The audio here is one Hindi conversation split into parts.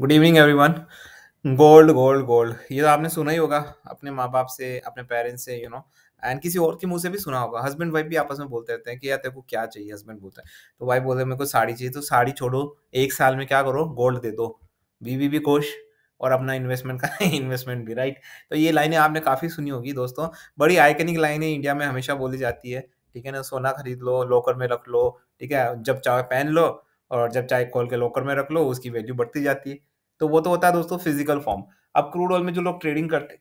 Good evening everyone gold gold gold ये तो आपने सुना ही होगा अपने माँ बाप से अपने पेरेंट्स से यू नो एंड किसी और के मुंह से भी सुना होगा हस्बैंड वाइफ भी आपस में बोलते रहते हैं कि यार तेरे को क्या चाहिए हस्बैंड बोलते हैं तो वाइफ बोलते मेरे को साड़ी चाहिए तो साड़ी छोड़ो एक साल में क्या करो गोल्ड दे दो बीवी भी खुश और अपना इन्वेस्टमेंट का इन्वेस्टमेंट भी राइट तो ये लाइनें आपने काफ़ी सुनी होगी दोस्तों बड़ी आइकनिक लाइनें इंडिया में हमेशा बोली जाती है ठीक है ना सोना खरीद लो लॉकर में रख लो ठीक है जब चाहे पहन लो और जब चाहे खोल के लॉकर में रख लो उसकी वैल्यू बढ़ती जाती है तो वो तो होता है दोस्तों फिजिकल फॉर्म अब क्रूड ऑयल में जो लोग ट्रेडिंग करते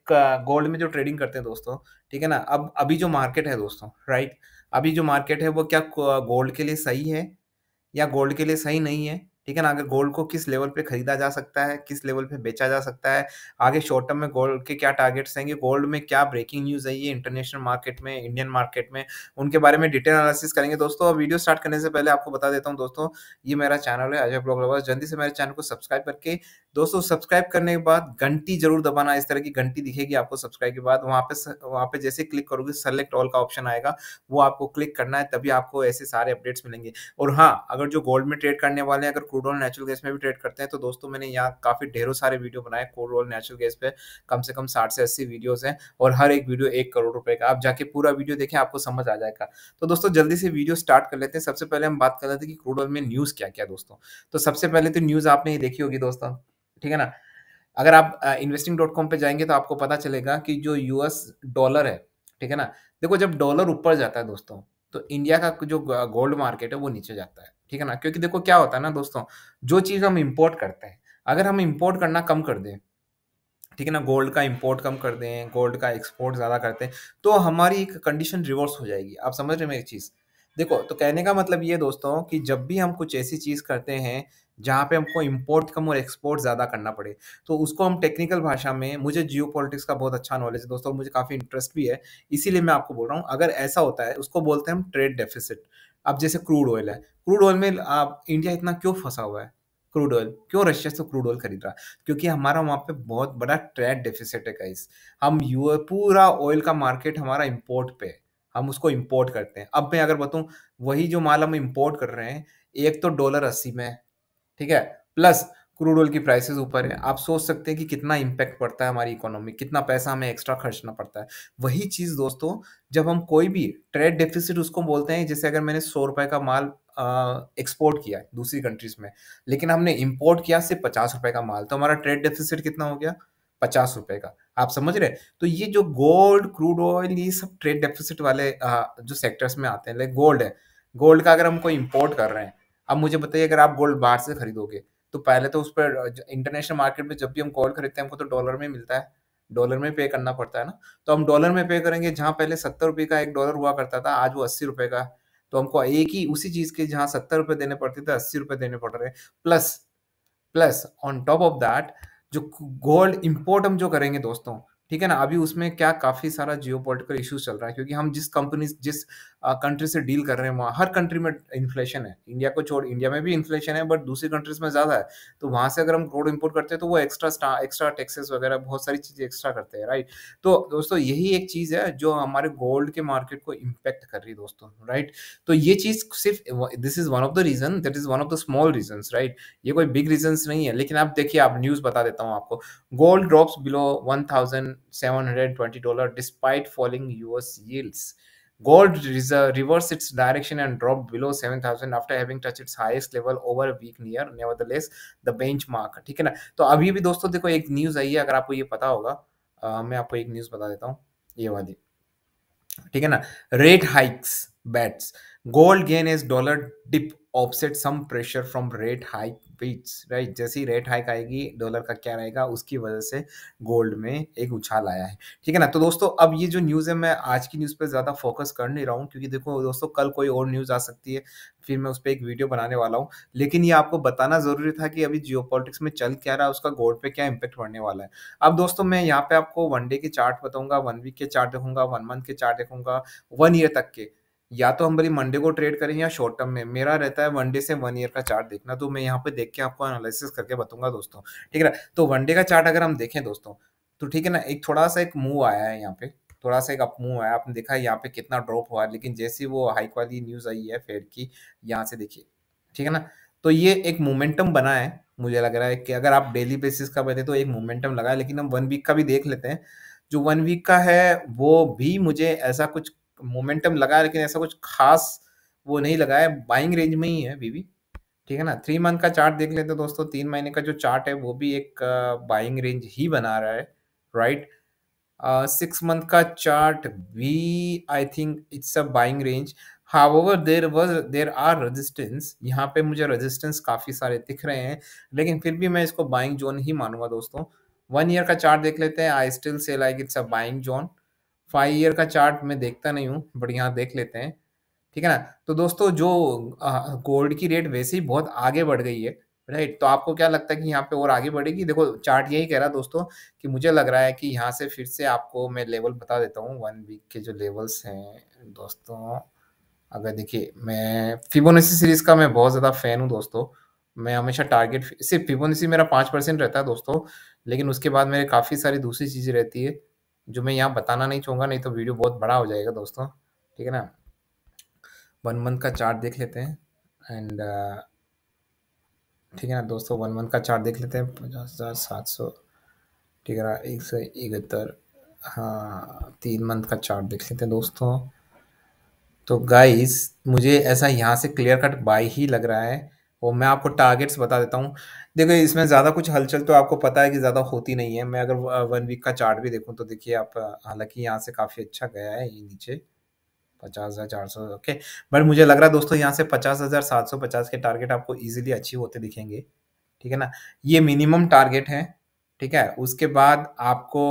गोल्ड में जो ट्रेडिंग करते हैं दोस्तों ठीक है ना अब अभी जो मार्केट है दोस्तों राइट अभी जो मार्केट है वो क्या गोल्ड के लिए सही है या गोल्ड के लिए सही नहीं है ठीक है ना अगर गोल्ड को किस लेवल पे खरीदा जा सकता है किस लेवल पे बेचा जा सकता है आगे शॉर्ट टर्म में गोल्ड के क्या टारगेट्स हैं गोल्ड में क्या ब्रेकिंग न्यूज़ है ये इंटरनेशनल मार्केट में इंडियन मार्केट में उनके बारे में डिटेल एनालिसिस करेंगे दोस्तों वीडियो स्टार्ट करने से पहले आपको बता देता हूँ दोस्तों ये मेरा चैनल है अजय ब्लॉग लवर्स जल्दी से मेरे चैनल को सब्सक्राइब करके दोस्तों सब्सक्राइब करने के बाद घंटी जरूर दबाना इस तरह की घंटी दिखेगी आपको सब्सक्राइब के बाद वहाँ पे वहाँ पे जैसे क्लिक करोगे सेलेक्ट ऑल का ऑप्शन आएगा वो आपको क्लिक करना है तभी आपको ऐसे सारे अपडेट्स मिलेंगे और हाँ अगर जो गोल्ड में ट्रेड करने वाले हैं अगर क्रूड ऑयल नेचुरल गैस में भी ट्रेड करते हैं तो दोस्तों मैंने यहाँ काफ़ी ढेरों सारे वीडियो बनाए क्रूड ऑयल नेचुरल गैस पे कम से कम साठ से अस्सी वीडियोज़ हैं और हर एक वीडियो एक करोड़ रुपए का आप जाके पूरा वीडियो देखें आपको समझ आ जाएगा तो दोस्तों जल्दी से वीडियो स्टार्ट कर लेते हैं सबसे पहले हम बात कर लेते हैं कि क्रूड ऑयल में न्यूज़ क्या क्या दोस्तों तो सबसे पहले तो न्यूज़ आपने ये देखी होगी दोस्तों ठीक है ना अगर आप इन्वेस्टिंग डॉट कॉम पर जाएंगे तो आपको पता चलेगा कि जो यूएस डॉलर है ठीक है ना देखो जब डॉलर ऊपर जाता है दोस्तों तो इंडिया का जो गोल्ड मार्केट है वो नीचे जाता है ठीक है ना क्योंकि देखो क्या होता है ना दोस्तों जो चीज़ हम इम्पोर्ट करते हैं अगर हम इम्पोर्ट करना कम कर दें ठीक है ना गोल्ड का इम्पोर्ट कम कर दें गोल्ड का एक्सपोर्ट ज़्यादा करते हैं तो हमारी एक कंडीशन रिवर्स हो जाएगी आप समझ रहे हैं मेरी चीज़ देखो तो कहने का मतलब ये दोस्तों कि जब भी हम कुछ ऐसी चीज़ करते हैं जहाँ पे हमको इम्पोर्ट कम और एक्सपोर्ट ज़्यादा करना पड़े तो उसको हम टेक्निकल भाषा में मुझे जियो पॉलिटिक्स का बहुत अच्छा नॉलेज है दोस्तों मुझे काफ़ी इंटरेस्ट भी है इसीलिए मैं आपको बोल रहा हूँ अगर ऐसा होता है उसको बोलते हैं हम ट्रेड डेफिसिट अब जैसे क्रूड ऑयल है क्रूड ऑयल में आप इंडिया इतना क्यों फंसा हुआ है क्रूड ऑयल क्यों रशिया से क्रूड ऑयल खरीद रहा क्योंकि हमारा वहाँ पे बहुत बड़ा ट्रेड डेफिसिट है कई हम यू पूरा ऑयल का मार्केट हमारा इम्पोर्ट पे है हम उसको इम्पोर्ट करते हैं अब मैं अगर बताऊँ वही जो माल हम इम्पोर्ट कर रहे हैं एक तो डॉलर अस्सी में ठीक है प्लस क्रूड ऑयल की प्राइसेस ऊपर है आप सोच सकते हैं कि कितना इम्पैक्ट पड़ता है हमारी इकोनॉमी कितना पैसा हमें एक्स्ट्रा खर्चना पड़ता है वही चीज़ दोस्तों जब हम कोई भी ट्रेड डेफिसिट उसको बोलते हैं जैसे अगर मैंने सौ रुपए का माल एक्सपोर्ट किया दूसरी कंट्रीज में लेकिन हमने इम्पोर्ट किया सिर्फ पचास रुपए का माल तो हमारा ट्रेड डेफिसिट कितना हो गया पचास रुपए का आप समझ रहे तो ये जो गोल्ड क्रूड ऑयल ये सब ट्रेड डेफिसिट वाले जो सेक्टर्स में आते हैं लाइक गोल्ड है गोल्ड का अगर हम कोई इम्पोर्ट कर रहे हैं अब मुझे बताइए अगर आप गोल्ड बाहर से खरीदोगे तो पहले तो उस पर इंटरनेशनल मार्केट में जब भी हम गोल्ड खरीदते हैं हमको तो डॉलर में मिलता है डॉलर में पे करना पड़ता है ना तो हम डॉलर में पे करेंगे जहाँ पहले सत्तर रुपये का एक डॉलर हुआ करता था आज वो अस्सी रुपये का तो हमको एक ही उसी चीज़ के जहाँ सत्तर रुपये देने पड़ते थे अस्सी रुपये देने पड़ रहे plus plus on top of that जो गोल्ड इम्पोर्ट हम जो करेंगे दोस्तों ठीक है ना अभी उसमें क्या काफी सारा जियो पोलिटिकल इशू चल रहा है क्योंकि हम जिस कंपनी जिस कंट्री से डील कर रहे हैं वहाँ हर कंट्री में इन्फ्लेशन है इंडिया को छोड़ इंडिया में भी इन्फ्लेशन है बट दूसरी कंट्रीज में ज्यादा है तो वहां से अगर हम क्रोड इम्पोर्ट करते हैं तो वो एक्स्ट्रा एक्स्ट्रा टैक्सेस वगैरह बहुत सारी चीजें एक्स्ट्रा करते हैं राइट तो दोस्तों यही एक चीज है जो हमारे गोल्ड के मार्केट को इम्पेक्ट कर रही है दोस्तों राइट तो ये चीज सिर्फ this is one of the reason that is one of the small reason right ये कोई बिग रीजन नहीं है लेकिन आप देखिए आप न्यूज बता देता हूँ आपको gold drops below one thousand $720 despite falling US yields. Gold reserve reversed its direction and dropped below 7000 after having touched its highest level over a week near nevertheless the benchmark ठीक है ना तो अभी भी दोस्तों देखो एक न्यूज़ आई है अगर आपको ये पता होगा आ, मैं आपको एक न्यूज़ बता देता हूँ ये वाली ठीक है ना rate hikes bets gold gain is dollar dip offset some pressure from rate hike bets right जैसी रेट हाइक आएगी डॉलर का क्या रहेगा उसकी वजह से गोल्ड में एक उछाल आया है ठीक है ना तो दोस्तों अब ये जो न्यूज़ है मैं आज की न्यूज़ पर ज़्यादा फोकस कर नहीं रहा हूँ क्योंकि देखो दोस्तों कल कोई और न्यूज़ आ सकती है फिर मैं उस पर एक वीडियो बनाने वाला हूँ लेकिन ये आपको बताना ज़रूरी था कि अभी जियो में चल क्या रहा है उसका गोल्ड पर क्या इम्पेक्ट पड़ने वाला है अब दोस्तों मैं यहाँ पे आपको वन डे के चार्ट बताऊँगा वन वीक के चार्ट देखूंगा वन मंथ के चार्ट देखूंगा वन ईयर तक के या तो हम भले मंडे को ट्रेड करें या शॉर्ट टर्म में मेरा रहता है वनडे से वन ईयर का चार्ट देखना तो मैं यहाँ पे देख के आपको एनालिसिस करके बताऊंगा दोस्तों ठीक है ना तो वनडे का चार्ट अगर हम देखें दोस्तों तो ठीक है ना एक थोड़ा सा एक मूव आया है यहाँ पे थोड़ा सा एक अप मूव आया आपने देखा यहाँ पे कितना ड्रॉप हुआ है लेकिन जैसी वो हाई क्वालिटी न्यूज आई है फेड की यहाँ से देखिए ठीक है ना तो ये एक मोमेंटम बना है मुझे लग रहा है कि अगर आप डेली बेसिस का बैठे तो एक मोमेंटम लगा है लेकिन हम वन वीक का भी देख लेते हैं जो वन वीक का है वो भी मुझे ऐसा कुछ मोमेंटम लगा लेकिन ऐसा कुछ खास वो नहीं लगा है बाइंग रेंज में ही है भी ठीक है ना थ्री मंथ का चार्ट देख लेते हैं दोस्तों तीन महीने का जो चार्ट है वो भी एक बाइंग रेंज ही बना रहा है राइट सिक्स मंथ का चार्ट भी I think it's a buying range over there was there are resistance यहाँ पे मुझे रजिस्टेंस काफ़ी सारे दिख रहे हैं लेकिन फिर भी मैं इसको बाइंग जोन ही मानूंगा दोस्तों वन ईयर का चार्ट देख लेते हैं I still see like it's a buying zone five year का चार्ट मैं देखता नहीं हूँ बट यहाँ देख लेते हैं ठीक है ना तो दोस्तों जो गोल्ड की रेट वैसे ही बहुत आगे बढ़ गई है राइट तो आपको क्या लगता है कि यहाँ पे और आगे बढ़ेगी देखो चार्ट यही कह रहा दोस्तों कि मुझे लग रहा है कि यहाँ से फिर से आपको मैं लेवल बता देता हूँ वन वीक के जो लेवल्स हैं दोस्तों अगर देखिए मैं फिबोनेसी सीरीज का मैं बहुत ज़्यादा फैन हूँ दोस्तों मैं हमेशा टारगेट सिर्फ फिबोनेसी मेरा पाँच परसेंट रहता है दोस्तों लेकिन उसके बाद मेरे काफ़ी सारी दूसरी चीज़ें रहती है जो मैं यहाँ बताना नहीं चाहूँगा नहीं तो वीडियो बहुत बड़ा हो जाएगा दोस्तों ठीक है ना वन मंथ का चार्ट देख लेते हैं एंड ठीक है ना दोस्तों वन मंथ का चार्ट देख लेते हैं पचास हज़ार सात सौ ठीक है ना एक सौ इकहत्तर हाँ तीन मंथ का चार्ट देख लेते हैं दोस्तों तो गाइस मुझे ऐसा यहाँ से क्लियर कट बाई ही लग रहा है वो मैं आपको टारगेट्स बता देता हूँ देखो इसमें ज़्यादा कुछ हलचल तो आपको पता है कि ज़्यादा होती नहीं है मैं अगर वन वीक का चार्ट भी देखूँ तो देखिए आप हालांकि यहाँ से काफ़ी अच्छा गया है ये नीचे पचास हज़ार चार सौ ओके बट मुझे लग रहा है दोस्तों यहाँ से पचास हज़ार सात सौ पचास के टारगेट आपको ईजिली अच्छी होते दिखेंगे ठीक है ना ये मिनिमम टारगेट है ठीक है उसके बाद आपको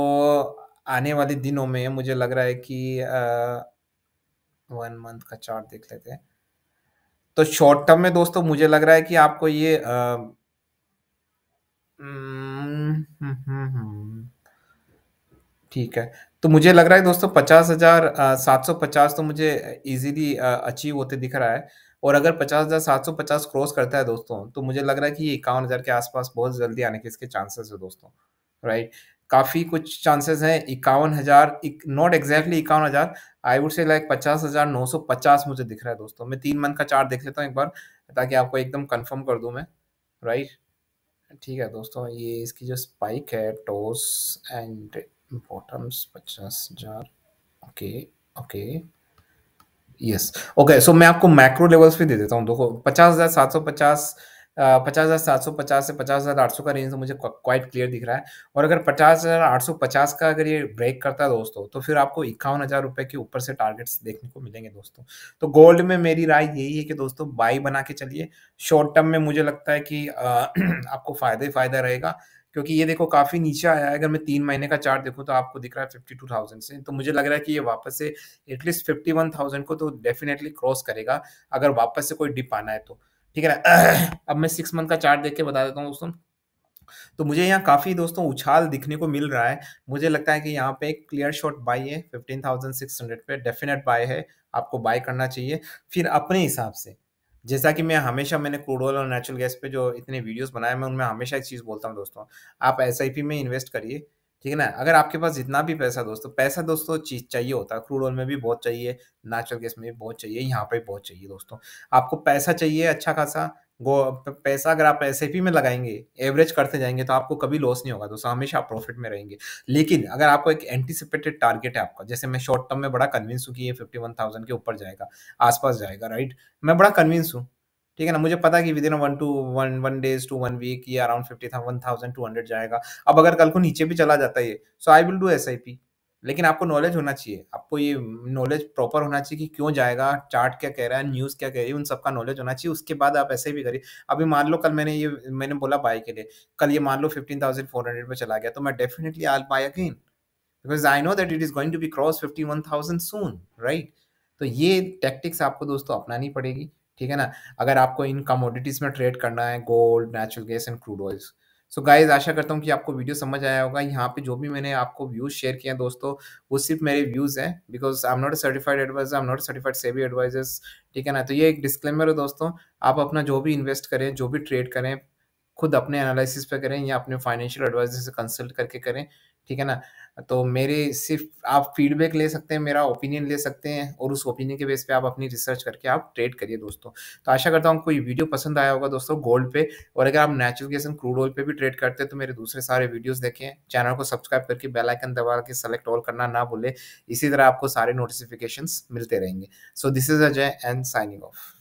आने वाले दिनों में मुझे लग रहा है कि वन मंथ का चार्ट देख लेते हैं तो शॉर्ट टर्म में दोस्तों मुझे लग रहा है कि आपको ये आ, हम्म, हम्म, हम्म, ठीक है तो मुझे लग रहा है दोस्तों पचास हजार सात सौ पचास तो मुझे इजीली अचीव होते दिख रहा है और अगर पचास हजार सात सौ पचास क्रॉस करता है दोस्तों तो मुझे लग रहा है कि ये इक्यावन हजार के आसपास बहुत जल्दी आने के इसके चांसेस है दोस्तों राइट काफ़ी कुछ चांसेस हैं इक्यावन हज़ार नॉट एग्जैक्टली इक्यावन हज़ार आई वुड से लाइक पचास हज़ार नौ सौ पचास मुझे दिख रहा है दोस्तों मैं तीन मंथ का चार्ट देख लेता हूँ एक बार ताकि आपको एकदम कंफर्म कर दूँ मैं राइट ठीक है दोस्तों ये इसकी जो स्पाइक है टोस एंड बॉटम्स पचास हज़ार okay okay yes okay so मैं आपको मैक्रो लेवल्स भी दे देता हूँ देखो पचास हज़ार सात सौ पचास पचास हज़ार सात सौ पचास से पचास हज़ार आठ सौ का रेंज तो मुझे क्वाइट क्लियर दिख रहा है और अगर पचास हज़ार आठ सौ पचास का अगर ये ब्रेक करता है दोस्तों तो फिर आपको इक्यावन हज़ार रुपये के ऊपर से टारगेट्स देखने को मिलेंगे दोस्तों तो गोल्ड में मेरी राय यही है कि दोस्तों बाई बना के चलिए शॉर्ट टर्म में मुझे लगता है कि आपको फ़ायदा ही फ़ायदा रहेगा क्योंकि ये देखो काफ़ी नीचे आया है अगर मैं तीन महीने का चार्ट देखूँ तो आपको दिख रहा है फिफ्टी टू थाउजेंड से तो मुझे लग रहा है कि ये वापस से एटलीस्ट फिफ्टी वन थाउजेंड को तो डेफिनेटली क्रॉस करेगा अगर वापस से कोई डिप आना है तो ठीक है ना अब मैं सिक्स मंथ का चार्ट देख के बता देता हूँ दोस्तों तो मुझे यहाँ काफ़ी दोस्तों उछाल दिखने को मिल रहा है मुझे लगता है कि यहाँ पे एक क्लियर शॉट बाई है फिफ्टीन थाउजेंड सिक्स हंड्रेड पे डेफिनेट बाय है आपको बाय करना चाहिए फिर अपने हिसाब से जैसा कि मैं हमेशा मैंने क्रूड ऑयल और नेचुरल गैस पे जो इतने वीडियोस बनाए मैं उनमें हमेशा एक चीज़ बोलता हूँ दोस्तों आप एस में इन्वेस्ट करिए ठीक है ना अगर आपके पास जितना भी पैसा दोस्तों तो पैसा दोस्तों चीज चाहिए होता है क्रूड ऑयल में भी बहुत चाहिए नेचुरल गैस में भी बहुत चाहिए यहाँ पर भी बहुत चाहिए दोस्तों आपको पैसा चाहिए अच्छा खासा गो पैसा अगर आप एस में लगाएंगे एवरेज करते जाएंगे तो आपको कभी लॉस नहीं होगा दोस्तों हमेशा आप प्रॉफिट में रहेंगे लेकिन अगर आपको एक एंटिसिपेटेड टारगेट है आपका जैसे मैं शॉर्ट टर्म में बड़ा कन्विंस हूँ कि ये फिफ्टी वन थाउजेंड के ऊपर जाएगा आसपास जाएगा राइट मैं बड़ा कन्विंस हूँ ठीक है ना मुझे पता कि within one to one one days to one week ये around fifty one thousand two hundred जाएगा अब अगर कल को नीचे भी चला जाता है so I will do S I P लेकिन आपको नॉलेज होना चाहिए आपको ये नॉलेज प्रॉपर होना चाहिए कि क्यों जाएगा चार्ट क्या कह रहा है न्यूज़ क्या कह रही है उन सबका नॉलेज होना चाहिए उसके बाद आप ऐसे भी करिए अभी मान लो कल मैंने ये मैंने बोला बाय के लिए कल ये मान लो फिफ्टीन थाउजेंड फोर हंड्रेड पर चला गया तो मैं definitely I'll buy again because I know that it is going to be cross fifty one thousand soon right तो ये टैक्टिक्स आपको दोस्तों अपनानी पड़ेगी ठीक है ना अगर आपको इन कमोडिटीज में ट्रेड करना है gold natural gas and crude oils so guys आशा करता हूँ कि आपको वीडियो समझ आया होगा यहाँ पे जो भी मैंने आपको व्यूज शेयर किए हैं दोस्तों वो सिर्फ मेरे व्यूज हैं because I am not certified advisor I am not certified SEBI advisors ठीक है ना तो ये एक डिस्क्लेमर है दोस्तों आप अपना जो भी इन्वेस्ट करें जो भी ट्रेड करें खुद अपने एनालिसिस पे करें या अपने फाइनेंशियल एडवाइजर से कंसल्ट करके करें ठीक है ना तो मेरे सिर्फ आप फीडबैक ले सकते हैं मेरा ओपिनियन ले सकते हैं और उस ओपिनियन के बेस पे आप अपनी रिसर्च करके आप ट्रेड करिए दोस्तों तो आशा करता हूँ कोई वीडियो पसंद आया होगा दोस्तों गोल्ड पे और अगर आप natural gas and crude oil पे भी ट्रेड करते हैं तो मेरे दूसरे सारे वीडियोस देखें चैनल को सब्सक्राइब करके बेलाइकन दबा के सेलेक्ट ऑल करना ना भूले इसी तरह आपको सारे नोटिफिकेशन मिलते रहेंगे so this is Ajay and signing of